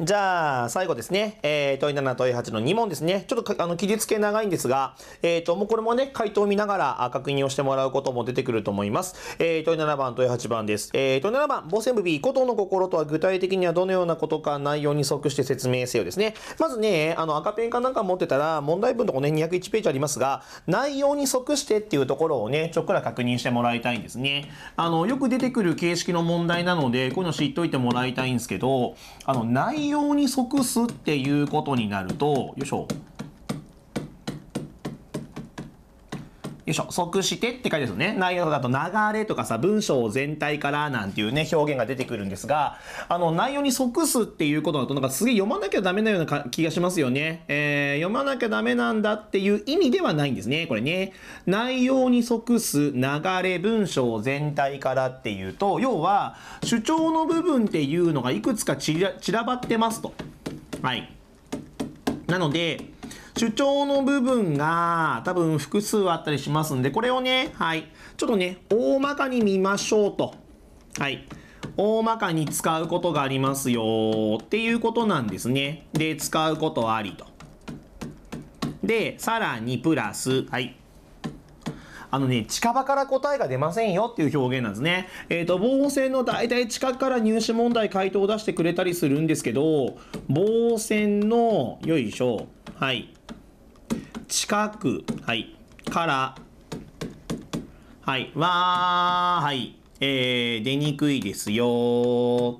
じゃあ、最後ですね。えー、問い7、問い8の2問ですね。ちょっと、あの、切りつけ長いんですが、えっ、ー、と、もうこれもね、回答を見ながら確認をしてもらうことも出てくると思います。えー、問い7番、問い8番です。えー、問い7番、防線部 B、古都の心とは具体的にはどのようなことか内容に即して説明せよですね。まずね、あの、赤ペンかなんか持ってたら、問題文とこね、201ページありますが、内容に即してっていうところをね、ちょっくら確認してもらいたいんですね。あの、よく出てくる形式の問題なので、こういうの知っといてもらいたいんですけど、あの、内容内容に即すっていうことになるとよいしょよいしょ、即してって書いてあるんですよね。内容だと流れとかさ、文章全体からなんていうね、表現が出てくるんですが、あの、内容に即すっていうことだと、なんかすげえ読まなきゃダメなような気がしますよね。えー、読まなきゃダメなんだっていう意味ではないんですね、これね。内容に即す流れ、文章全体からっていうと、要は、主張の部分っていうのがいくつか散らばってますと。はい。なので、主張の部分が多分複数あったりしますんで、これをね、はい、ちょっとね、大まかに見ましょうと。はい。大まかに使うことがありますよっていうことなんですね。で、使うことありと。で、さらにプラス、はい。あのね、近場から答えが出ませんよっていう表現なんですね。えっ、ー、と、防線の大体近くから入試問題回答を出してくれたりするんですけど、防線の、よいしょ、はい。近く、はい、から、はい、わはい、えー、出にくいですよ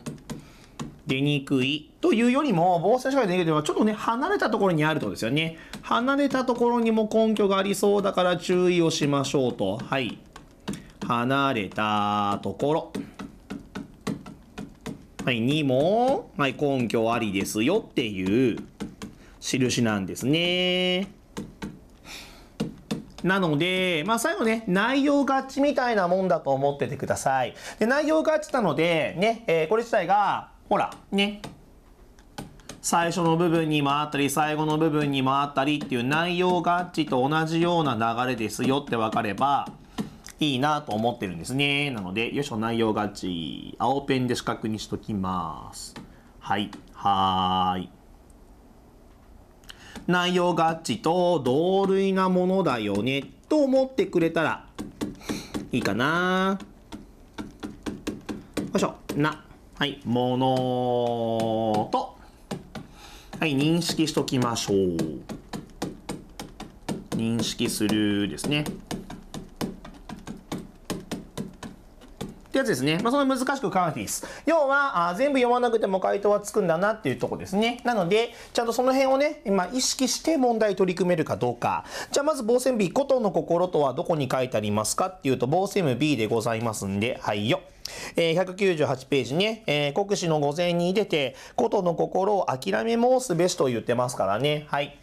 出にくいというよりも、防災社会で出る。くのは、ちょっとね、離れたところにあるとですよね。離れたところにも根拠がありそうだから注意をしましょうと。はい。離れたところ。はい、にも、はい、根拠ありですよっていう印なんですね。なので、まあ、最後ね、内容合致みたいなもんだと思っててください。で、内容合致なので、ね、えー、これ自体が、ほら、ね、最初の部分に回ったり、最後の部分に回ったりっていう内容合致と同じような流れですよって分かれば、いいなと思ってるんですね。なので、よいしょ、内容がち。青ペンで四角にしときます。はい。はーい。内容合致と同類なものだよねと思ってくれたらいいかな。よいしょ。な。はい。ものと。はい。認識しときましょう。認識するですね。ってやつですね。まあ、その難しく考えていいです。要は、あ全部読まなくても回答はつくんだなっていうとこですね。なので、ちゃんとその辺をね、今意識して問題取り組めるかどうか。じゃあ、まず防線 B、古都の心とはどこに書いてありますかっていうと、防線部 B でございますんで、はいよ。えー、198ページね、えー、国史の御前に出て、古都の心を諦め申すべしと言ってますからね。はい。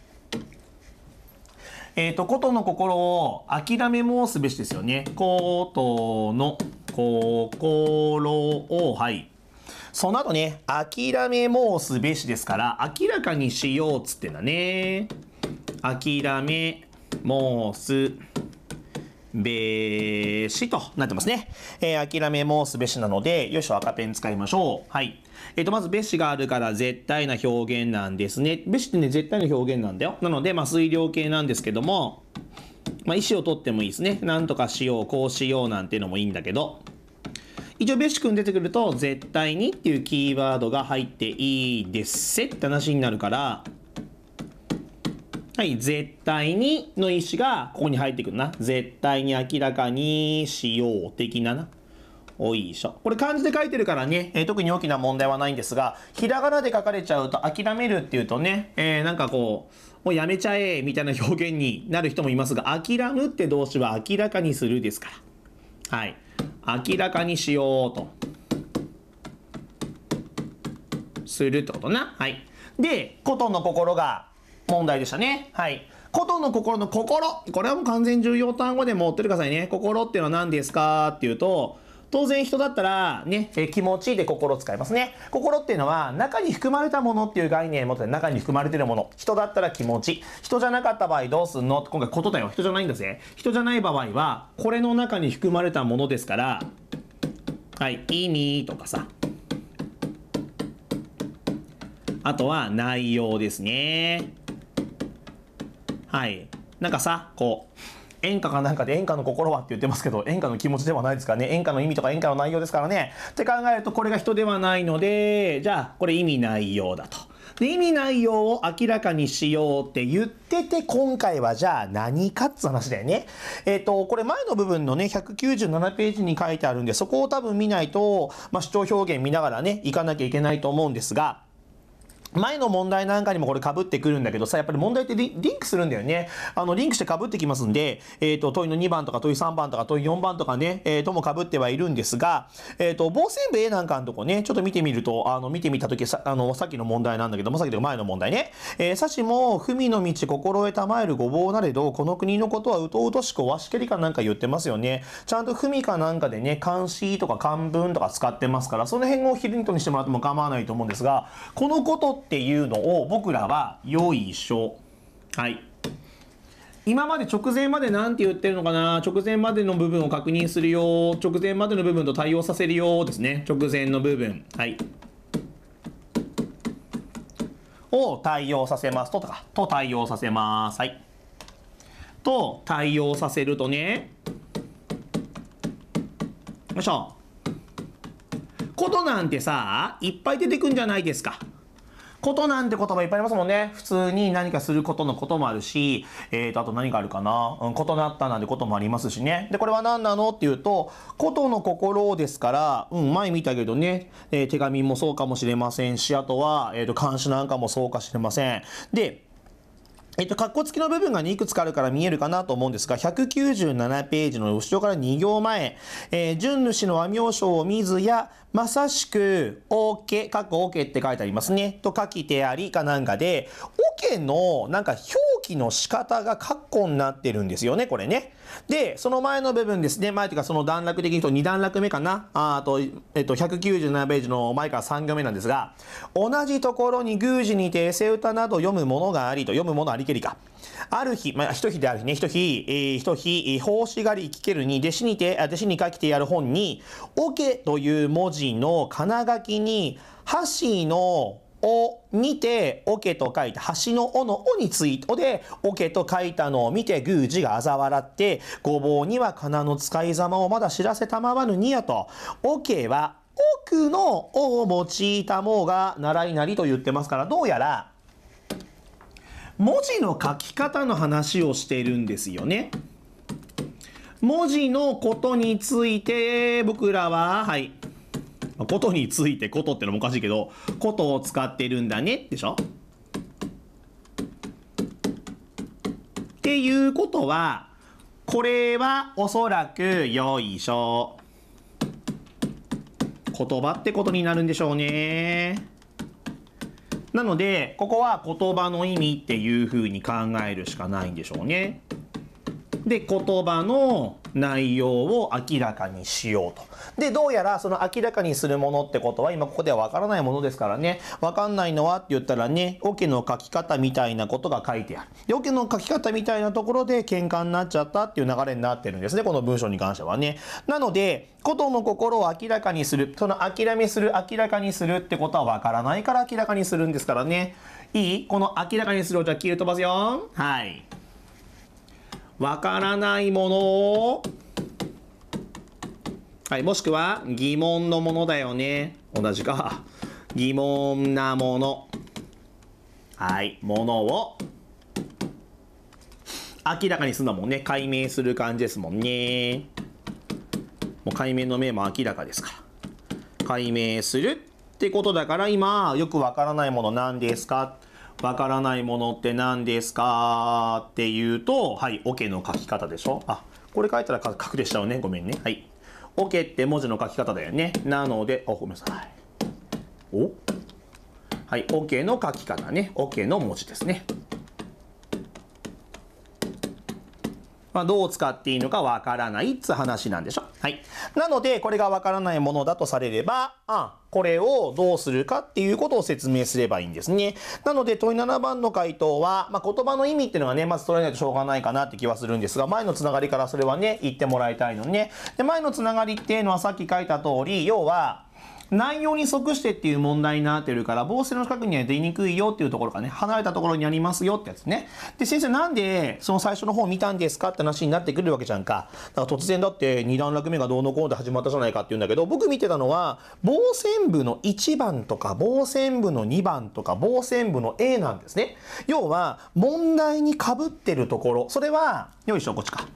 えっ、ー、と、ことの心を諦め申すべしですよね。ことの心を、はい。その後ね、諦め申すべしですから、明らかにしようっつってんだね。諦め申すべしとなってますね。えー、諦め申すべしなので、よいしょ、赤ペン使いましょう。はい。えっ、ー、と、まず、べしがあるから絶対な表現なんですね。べしってね、絶対な表現なんだよ。なので、まあ、推量形なんですけども、まあ、意思を取ってもいいですね。なんとかしよう、こうしようなんていうのもいいんだけど、一応、ベシ君出てくると、絶対にっていうキーワードが入っていいですせって話になるから、はい、絶対にの意思がここに入ってくるな。絶対に明らかにしよう的なな。おいしょ。これ漢字で書いてるからね、えー、特に大きな問題はないんですが、ひらがなで書かれちゃうと諦めるっていうとね、えー、なんかこう、もうやめちゃえみたいな表現になる人もいますが、諦むって動詞は明らかにするですから。はい。明らかにしようと。するってことな。はい。で、コの心が問題でしたね。はい。コの心の心。これはもう完全重要単語でもってるくださいね。心っていうのは何ですかっていうと、当然人だったらね、え気持ちで心使いますね。心っていうのは中に含まれたものっていう概念を持って中に含まれてるもの。人だったら気持ち。人じゃなかった場合どうすんの今回ことだよ。人じゃないんだぜ。人じゃない場合は、これの中に含まれたものですから、はい、意味とかさ。あとは内容ですね。はい。なんかさ、こう。演歌かなんかで演歌の心はって言ってますけど、演歌の気持ちではないですからね。演歌の意味とか演歌の内容ですからね。って考えると、これが人ではないので、じゃあ、これ意味内容だと。で、意味内容を明らかにしようって言ってて、今回はじゃあ何かっつ話だよね。えっ、ー、と、これ前の部分のね、197ページに書いてあるんで、そこを多分見ないと、まあ、主張表現見ながらね、いかなきゃいけないと思うんですが、前の問題なんかにもこれ被ってくるんだけどさ、やっぱり問題ってリンクするんだよね。あの、リンクして被ってきますんで、えっ、ー、と、問いの2番とか問い3番とか問い4番とかね、えー、とも被ってはいるんですが、えっ、ー、と、防線部 A なんかのとこね、ちょっと見てみると、あの、見てみたとき、さ、あの、さっきの問題なんだけども、さっきの前の問題ね。えー、さしも、文の道、心得たまえるごぼうなれど、この国のことはうとうとしくわしけりかなんか言ってますよね。ちゃんと文かなんかでね、漢詩とか漢文とか使ってますから、その辺をヒントにしてもらっても構わないと思うんですが、このことって、っていうのを僕らはよいしょ。はい。今まで直前まで何て言ってるのかな直前までの部分を確認するよ直前までの部分と対応させるよですね直前の部分はいを対応させますととかと対応させますはいと対応させるとねよいしょことなんてさいっぱい出てくんじゃないですかことなんて言葉いっぱいありますもんね。普通に何かすることのこともあるし、えー、と、あと何があるかな。うん、異なったなんてこともありますしね。で、これは何なのっていうと、ことの心ですから、うん、前見たけどね、えー、手紙もそうかもしれませんし、あとは、えー、と、監視なんかもそうかもしれません。で、えっと、カッコ付きの部分がね、いくつかあるから見えるかなと思うんですが、197ページの後ろから2行前、えー、純主の和名称を見ずや、まさしく、ケー、かっこケーって書いてありますね。と書きてありかなんかで、ケーのなんか表記の仕方がカッコになってるんですよね、これね。で、その前の部分ですね。前というかその段落的に言うと2段落目かな。あと、えっと、197ページの前から3行目なんですが、同じところに宮司にて背歌など読むものがありと、読むものありけりか。ある日、まあ、一日である日ね、一日、えー、一日、奉仕狩り聞けるに、弟子にて、弟子に書きてやる本に、オ、ケという文字字の金書きに、箸のをにて、おけと書いて、橋のおのおについて、おで、おけと書いたのを見て、宮司が嘲笑って、ごぼうには金の使いざまをまだ知らせたまわぬにやと、おけは奥のおを用いたもうが習いなりと言ってますから、どうやら、文字の書き方の話をしているんですよね。文字のことについて、僕らは、はい、ことについてことってのもおかしいけど、ことを使ってるんだねでしょっていうことは、これはおそらくよいしょ。言葉ってことになるんでしょうね。なので、ここは言葉の意味っていうふうに考えるしかないんでしょうね。で言葉の内容を明らかにしようと。で、どうやらその明らかにするものってことは今ここではわからないものですからね、わかんないのはって言ったらね、桶の書き方みたいなことが書いてある。で、桶の書き方みたいなところで喧嘩になっちゃったっていう流れになってるんですね、この文章に関してはね。なので、ことの心を明らかにする、その諦めする、明らかにするってことはわからないから明らかにするんですからね。いいこの明らかにするをじゃあ切り飛ばすよ。はい。わからないものを、はい、もしくは疑問のものだよね。同じか。疑問なもの。はい、ものを明らかにするのもね、解明する感じですもんね。もう解明の面も明らかですから。解明するってことだから今、よくわからないもの何ですかわからないものって何ですかっていうと、はい、オ、ケの書き方でしょ。あ、これ書いたら隠れしちゃうね。ごめんね。はい。オ、ケって文字の書き方だよね。なので、あ、ごめんなさい。おはい、オ、ケの書き方ね。オ、ケの文字ですね。まあ、どう使っていいのかわからないっつ話なんでしょ。はい。なので、これがわからないものだとされれば、あ、これをどうするかっていうことを説明すればいいんですね。なので、問い7番の回答は、まあ、言葉の意味っていうのがね、まず捉えないとしょうがないかなって気はするんですが、前のつながりからそれはね、言ってもらいたいのね。で、前のつながりっていうのはさっき書いた通り、要は、内容に即してっていう問題になってるから、防水の近くには出にくいよっていうところがね、離れたところにありますよってやつね。で、先生なんでその最初の方見たんですかって話になってくるわけじゃんか。だから突然だって2段落目がどうのこうで始まったじゃないかって言うんだけど、僕見てたのは、防線部の1番とか、防線部の2番とか、防線部の A なんですね。要は、問題に被ってるところ、それは、よいしょ、こっちか。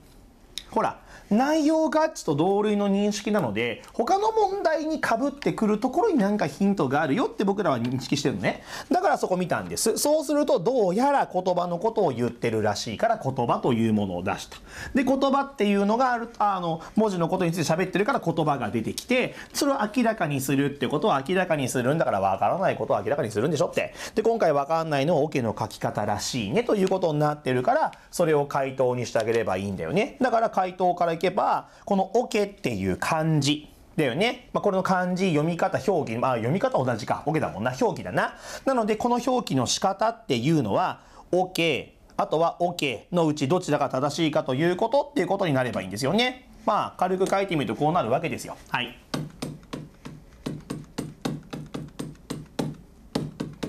ほら、内容がちと同類の認識なので、他の問題にかぶってくるところになんかヒントがあるよって僕らは認識してるのね。だからそこ見たんです。そうすると、どうやら言葉のことを言ってるらしいから言葉というものを出した。で、言葉っていうのがある、あの、文字のことについて喋ってるから言葉が出てきて、それを明らかにするってことを明らかにするんだからわからないことを明らかにするんでしょって。で、今回わかんないのはオ、OK、ケの書き方らしいねということになってるから、それを回答にしてあげればいいんだよね。だから回答からけば、このオケっていう漢字だよね。まあ、これの漢字、読み方、表記、まあ、読み方同じか。オケだもんな。表記だな。なので、この表記の仕方っていうのは、オケ、あとはオケのうちどちらが正しいかということっていうことになればいいんですよね。まあ、軽く書いてみるとこうなるわけですよ。はい。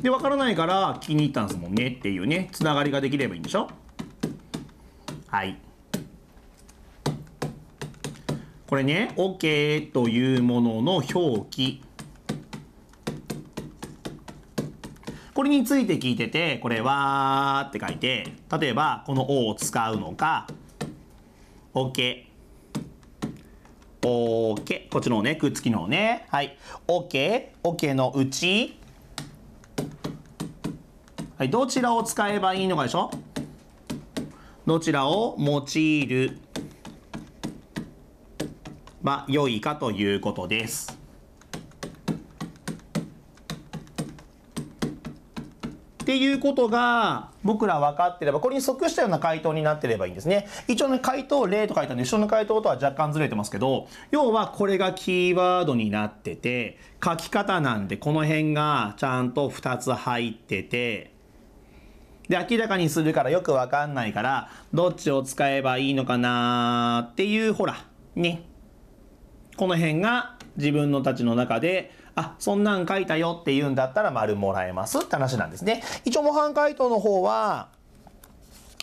で、わからないから気に入ったんですもんねっていうね、つながりができればいいんでしょはい。これね、OK というものの表記。これについて聞いてて、これはーって書いて、例えばこの O を使うのか、OK。OK。こっちのね、くっつきのね。はい。OK。OK のうち、はい、どちらを使えばいいのかでしょどちらを用いるば良いかということです。っていうことが僕ら分かってればこれに即したような回答になってればいいんですね。一応ね回答例と書いたんで後ろの回答とは若干ずれてますけど要はこれがキーワードになってて書き方なんでこの辺がちゃんと2つ入っててで明らかにするからよく分かんないからどっちを使えばいいのかなっていうほらねこの辺が自分のたちの中で、あ、そんなん書いたよって言うんだったら丸もらえますって話なんですね。一応模範解答の方は、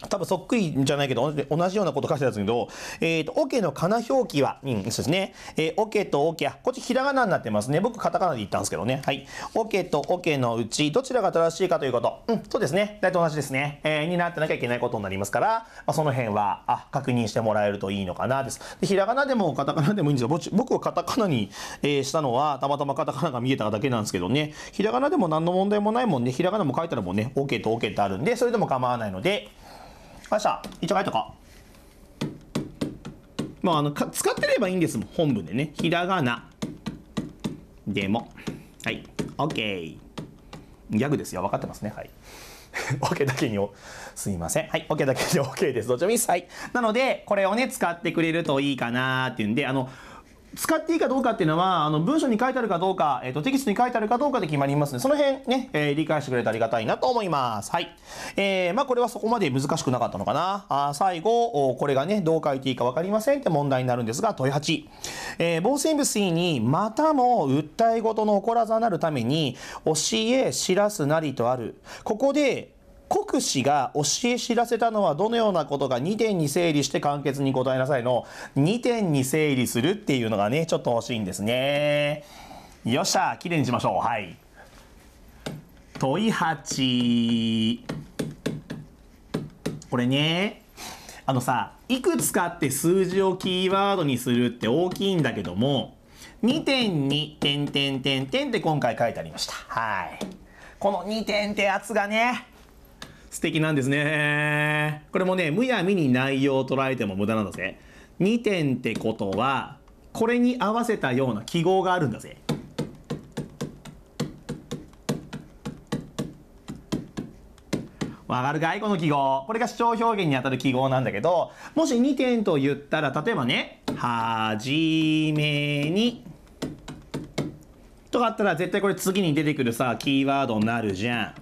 多分そっくりじゃないけど、同じようなこと書いてたんですけど、えっ、ー、と、オ、ケのかな表記は、うん、そうですね。えー、オ、ケとオ、OK、こっちひらがなになってますね。僕、カタカナで言ったんですけどね。はい。オケとオケのうち、どちらが正しいかということ。うん、そうですね。大体同じですね。えー、になってなきゃいけないことになりますから、まあ、その辺は、あ、確認してもらえるといいのかな、です。でひらがなでもカタカナでもいいんですよ。僕はカタカナに、えー、したのは、たまたまカタカナが見えただけなんですけどね。ひらがなでも何の問題もないもんね。ひらがなも書いたらもうね、オケとオケってあるんで、それでも構わないので、ました一応書いとこうもうあのか使ってればいいんですもん本文でねひらがなでもはい OK ギャグですよ分かってますねはい OK だけにおすいませんはい OK だけに OK ですどっちもいいですはいなのでこれをね使ってくれるといいかなっていうんであの使っていいかどうかっていうのは、あの、文章に書いてあるかどうか、えっ、ー、と、テキストに書いてあるかどうかで決まりますね。その辺ね、えー、理解してくれてありがたいなと思います。はい。えー、まあ、これはそこまで難しくなかったのかな。あ最後、これがね、どう書いていいかわかりませんって問題になるんですが、問い8。えー、防水物に、またも訴え事の起こらざなるために、教え、知らすなりとある。ここで、国士が教え知らせたのはどのようなことか2点に整理して簡潔に答えなさいの2点に整理するっていうのがねちょっと欲しいんですねよっしゃきれいにしましょうはい問い8これねあのさいくつかって数字をキーワードにするって大きいんだけども2点に点点点点って今回書いてありましたはいこの2点ってやつがね素敵なんですね。これもね、むやみに内容を捉えても無駄なんだぜ。2点ってことは、これに合わせたような記号があるんだぜ。わかるかいこの記号。これが主張表現にあたる記号なんだけど、もし2点と言ったら、例えばね、はじめに、とかあったら絶対これ次に出てくるさ、キーワードになるじゃん。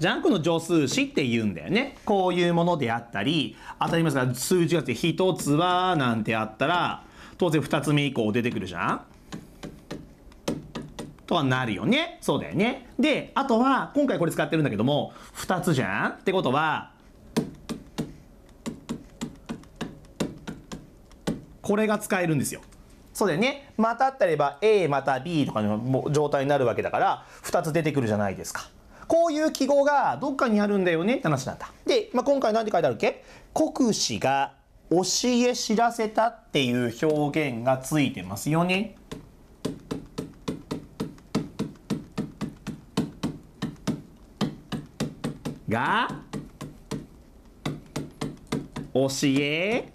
ジャンクの助数詞って言うんだよね。こういうものであったり、当たりますが数字がつ1つはなんてあったら、当然2つ目以降出てくるじゃんとはなるよね。そうだよね。で、あとは、今回これ使ってるんだけども、2つじゃんってことは、これが使えるんですよ。そうだよね。またあったれば A また B とかの状態になるわけだから、2つ出てくるじゃないですか。こういう記号がどっかにあるんだよねって話なんだで、まあ、今回何て書いてあるっけ国士が教え知らせたっていう表現がついてますよね。が教え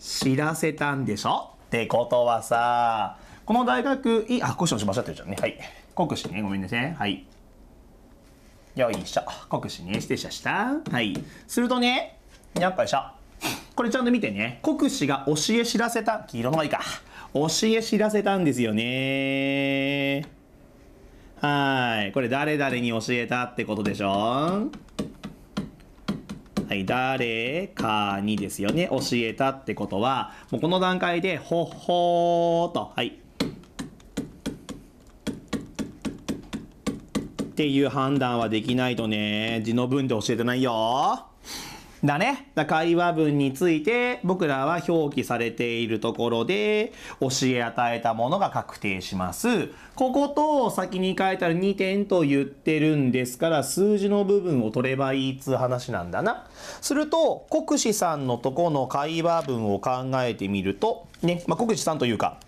知らせたんでしょってことはさこの大学いあコションしましょって言っちゃんねはい。国士ね、ごめんなさい。はい。よいしょ。国士ね、失礼しました。はい。するとね、やっぱりしょ。これちゃんと見てね。国士が教え知らせた、黄色の方がいいか。教え知らせたんですよね。はい。これ誰々に教えたってことでしょはい。誰かにですよね。教えたってことは、もうこの段階で、ほっほーと。はい。っていう判断はできないとね、字の文で教えてないよ。だね。だ会話文について僕らは表記されているところで教え与えたものが確定します。ここと先に書いてある2点と言ってるんですから数字の部分を取ればいいっつう話なんだな。すると国士さんのとこの会話文を考えてみるとね、まあ、国士さんというか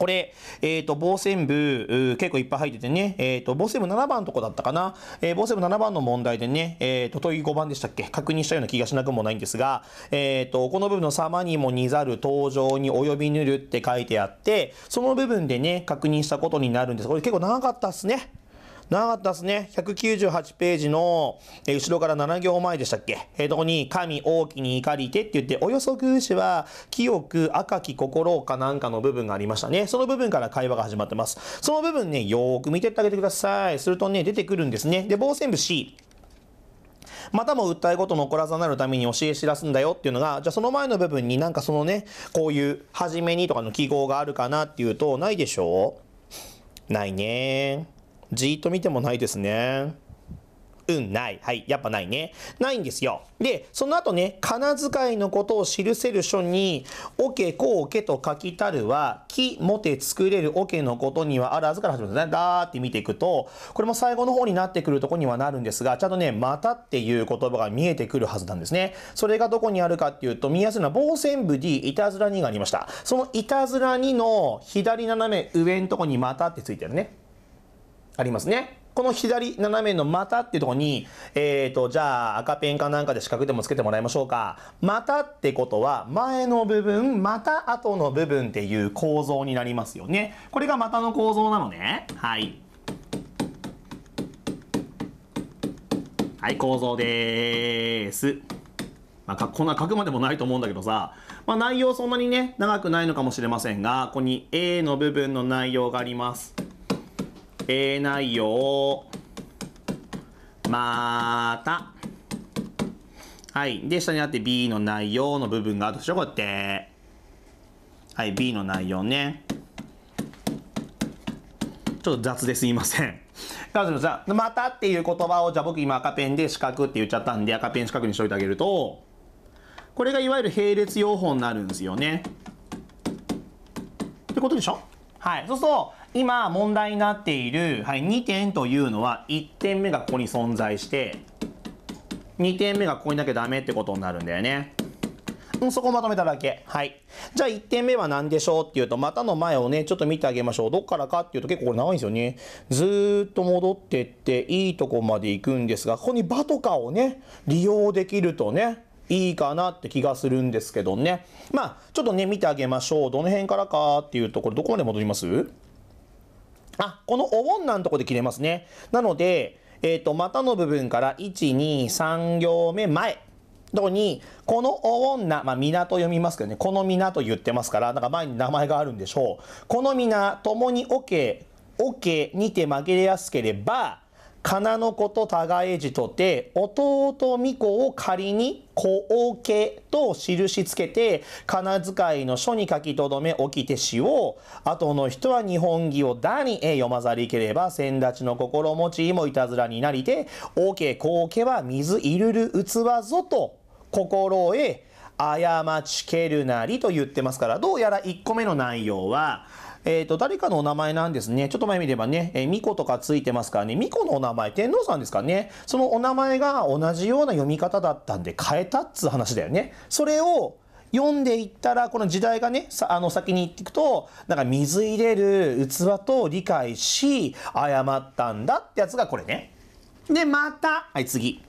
これ、えっ、ー、と、防線部、結構いっぱい入っててね、えっ、ー、と、防線部7番のとこだったかな、えー、防線部7番の問題でね、えっ、と、問い5番でしたっけ確認したような気がしなくもないんですが、えっ、と、この部分の様にも似ざる登場に及びぬるって書いてあって、その部分でね、確認したことになるんです。これ結構長かったっすね。長かったっすね。198ページの、え後ろから7行前でしたっけえー、とこに、神大きに怒りてって言って、およそ偶詞は、清く赤き心かなんかの部分がありましたね。その部分から会話が始まってます。その部分ね、よーく見てってあげてください。するとね、出てくるんですね。で、傍線部 C。またも訴えごの残らざなるために教え知らすんだよっていうのが、じゃあその前の部分になんかそのね、こういう、初めにとかの記号があるかなっていうと、ないでしょうないねー。じーっと見てもないですね。うん、ない。はい、やっぱないね。ないんですよ。で、その後ね、仮名遣いのことを記せる書に、おけこうけと書きたるは、きもて作れるおけのことにはあらずから始まるんですね。だーって見ていくと、これも最後の方になってくるとこにはなるんですが、ちゃんとね、またっていう言葉が見えてくるはずなんですね。それがどこにあるかっていうと、見やすいのは傍線部 D、いたずら2がありました。そのいたずら2の左斜め上のとこにまたってついてるね。ありますね。この左斜めの股っていうとこに、えっ、ー、と、じゃあ赤ペンかなんかで四角でもつけてもらいましょうか。股ってことは前の部分、また後の部分っていう構造になりますよね。これが股の構造なのね。はい。はい、構造です。まあ、こんな書くまでもないと思うんだけどさ、まあ、内容そんなにね、長くないのかもしれませんが、ここに A の部分の内容があります。けないよまたはいで下にあって B の内容の部分があるでしょこうやってはい B の内容ねちょっと雑ですいません 彼女さん、またっていう言葉を、じゃあ僕今赤ペンで四角って言っちゃったんで、赤ペン四角にしといてあげると、これがいわゆる並列用法になるんですよね。ってことでしょはい。そうすると、今問題になっている、はい、2点というのは1点目がここに存在して2点目がここになきゃダメってことになるんだよね。うん、そこまとめただけ。はい。じゃあ1点目は何でしょうっていうと、またの前をね、ちょっと見てあげましょう。どっからかっていうと結構これ長いんですよね。ずっと戻ってっていいとこまで行くんですが、ここに場とかをね、利用できるとね、いいかなって気がするんですけどね。まあ、ちょっとね、見てあげましょう。どの辺からかっていうと、これどこまで戻りますあ、このお盆なんとこで切れますね。なので、えっ、ー、と、股の部分から1、2、3行目前どこに、このお盆な、まあ、港読みますけどね、この港言ってますから、なんか前に名前があるんでしょう。この皆、共におけ、おけにて紛れやすければ、かなの子と互えじとて、弟巫女を仮に子おけと印つけて、仮名遣いの書に書き留め起きてしを、後の人は日本儀をだに読まざりければ、先立ちの心持ちもいたずらになりて、おけこけは水いるる器ぞと、心へ過ちけるなりと言ってますから、どうやら1個目の内容は、えっ、ー、と、誰かのお名前なんですね。ちょっと前見ればね、えー、巫女とかついてますからね、巫女のお名前、天皇さんですかね。そのお名前が同じような読み方だったんで変えたっつう話だよね。それを、読んでいったら、この時代がね、さあの先に行っていくと、なんか水入れる器と理解し、誤ったんだってやつがこれね。で、また、はい、次。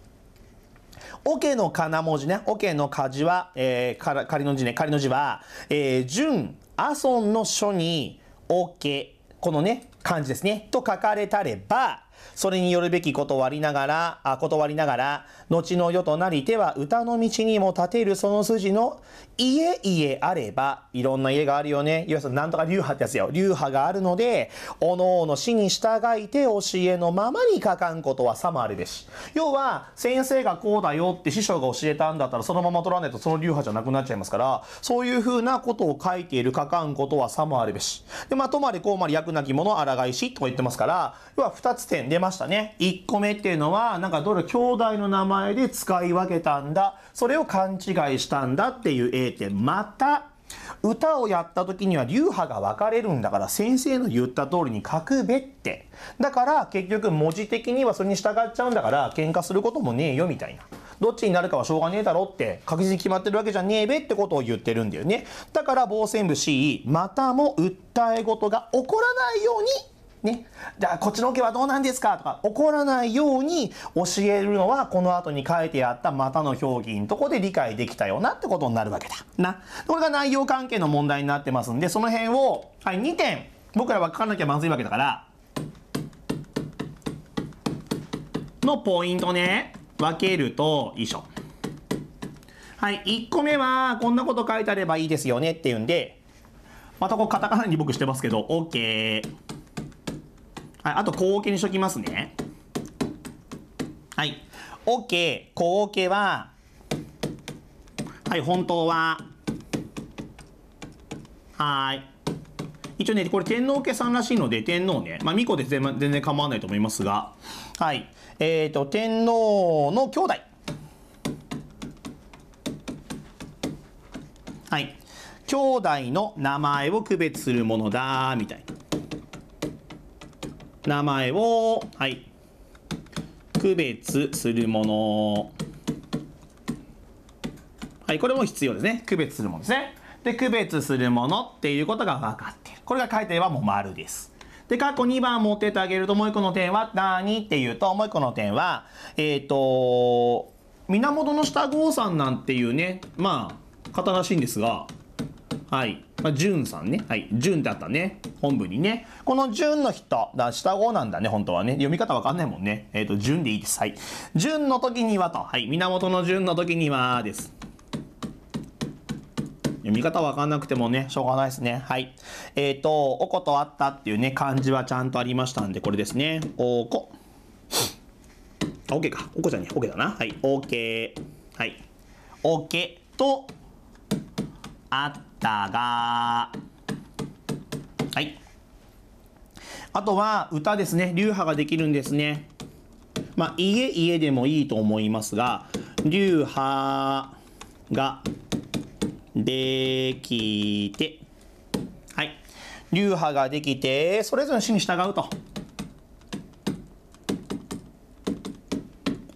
桶の金文字ね、桶の字は、えー、仮の字ね、仮の字は、えー、純、阿孫の書に、OK このね、漢字ですね。と書かれたれば、それによるべき断りながら、あ、断りながら、後の世となり手は歌の道にも立てるその筋の家々あれば、いろんな家があるよね。いわゆるなんとか流派ってやつよ。流派があるので、おのおの死に従いて教えのままに書かんことはさもあるでし。要は、先生がこうだよって師匠が教えたんだったら、そのまま取らないとその流派じゃなくなっちゃいますから、そういうふうなことを書いている書かんことはさもあるべし。で、まあ、とまりこうまり役なき者抗いしとか言ってますから、要は2つ点出ましたね。1個目っていうのは、なんかどれ兄弟の名前で使い分けたんだ。それを勘違いしたんだっていうてまた歌をやった時には流派が分かれるんだから先生の言った通りに書くべってだから結局文字的にはそれに従っちゃうんだから喧嘩することもねえよみたいなどっちになるかはしょうがねえだろって確実に決まってるわけじゃねえべってことを言ってるんだよねだから傍線部 c またも訴え事が起こらないようにね、じゃあこっちのオケはどうなんですかとか怒らないように教えるのはこの後に書いてあったまたの表記のとこで理解できたよなってことになるわけだ。な。これが内容関係の問題になってますんでその辺を、はい、2点僕らは書かなきゃまずいわけだからのポイントね分けると一緒。はい、1個目はこんなこと書いてあればいいですよねっていうんでまたこうカタカナに僕してますけど OK。はい、あと小オケにしときますね。はい。オケ、小オケは、はい、本当は、はい。一応ね、これ天皇家さんらしいので、天皇ね、まあ、巫女で全全然構わないと思いますが、はい。えっ、ー、と、天皇の兄弟。はい。兄弟の名前を区別するものだ、みたいな。名前を、はい、区別するもの。はい、これも必要ですね。区別するものですね。で、区別するものっていうことが分かっている。これが書いてればもう丸です。で、過去2番持ってってあげると、もう一個の点は何っていうと、もう一個の点は、えっ、ー、と、源の下郷さんなんていうね、まあ、方らしいんですが、はい。まあ、じゅんさんね。はい。じゅんってあったね。本部にね。このじゅんの人、だ下語なんだね、本当はね。読み方わかんないもんね。えっ、ー、と、じゅんでいいです。はい。じゅんの時にはと。はい。源のじゅんの時にはです。読み方わかんなくてもね、しょうがないですね。はい。えっ、ー、と、おことあったっていうね、漢字はちゃんとありましたんで、これですね。おこ。オッケーか。おこちゃんに、オッケーだな。はい。オッケー。はい。オッケーと、あった。したが、はい。あとは歌ですね。流派ができるんですね。まあ、家家でもいいと思いますが、流派ができて、はい。流派ができて、それぞれの種に従うと。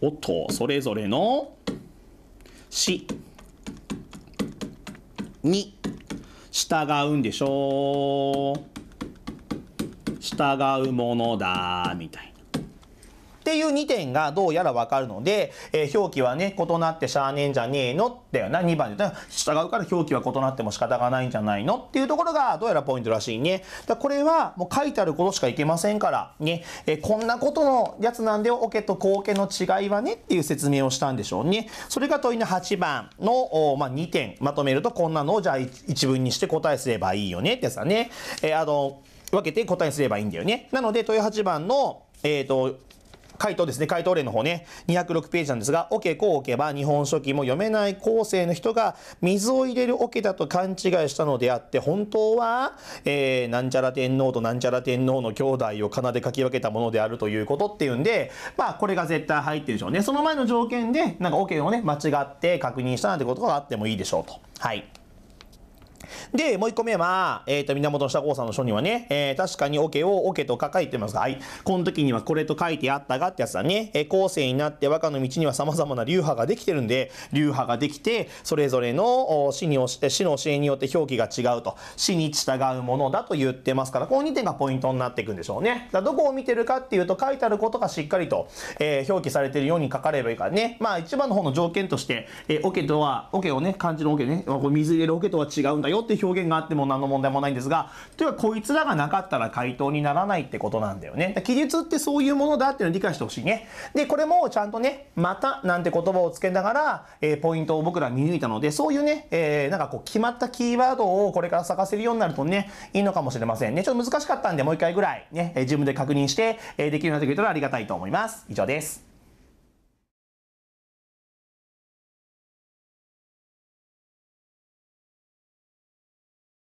おっと、それぞれの詩に従うんでしょう従うものだみたいっていう2点がどうやらわかるので、えー、表記はね、異なってしゃあねえんじゃねえのだよな、2番で言ったら、従うから表記は異なっても仕方がないんじゃないのっていうところがどうやらポイントらしいね。だこれはもう書いてあることしかいけませんから、ね、えー、こんなことのやつなんで、オケと後ケの違いはねっていう説明をしたんでしょうね。それが問いの8番の、まあ、2点まとめると、こんなのをじゃあ一文にして答えすればいいよねってやつだね。えー、あの、分けて答えすればいいんだよね。なので、問い8番の、えっ、ー、と、回答ですね、回答例の方ね、206ページなんですが、桶こう置けば日本書紀も読めない後世の人が水を入れる桶だと勘違いしたのであって、本当は、えー、なんちゃら天皇となんちゃら天皇の兄弟を奏で書き分けたものであるということっていうんで、まあこれが絶対入ってるでしょうね。その前の条件で、なんか桶をね、間違って確認したなんてことがあってもいいでしょうと。はい。で、もう一個目は、えっ、ー、と、源下幸さんの書にはね、えー、確かにオ、ケをオ、ケと書かれてますが、はい。この時にはこれと書いてあったがってやつだね。えー、後世になって和歌の道には様々な流派ができてるんで、流派ができて、それぞれの死に死の教えによって表記が違うと、死に従うものだと言ってますから、この2点がポイントになっていくんでしょうね。だどこを見てるかっていうと、書いてあることがしっかりと、えー、表記されてるように書かればいいからね。まあ、一番の方の条件として、えー、オ、ケとは、オケをね、漢字のオケね、こ水入れるオケとは違うんだよよって表現があっても何の問題もないんですが、というかこいつらがなかったら回答にならないってことなんだよね。記述ってそういうものだっていうのを理解してほしいね。で、これもちゃんとね、またなんて言葉をつけながら、えー、ポイントを僕ら見抜いたので、そういうね、えー、なんかこう決まったキーワードをこれから探せるようになるとね、いいのかもしれませんね。ちょっと難しかったんで、もう一回ぐらいね、え自分で確認して、えできるようになってくれたらありがたいと思います。以上です。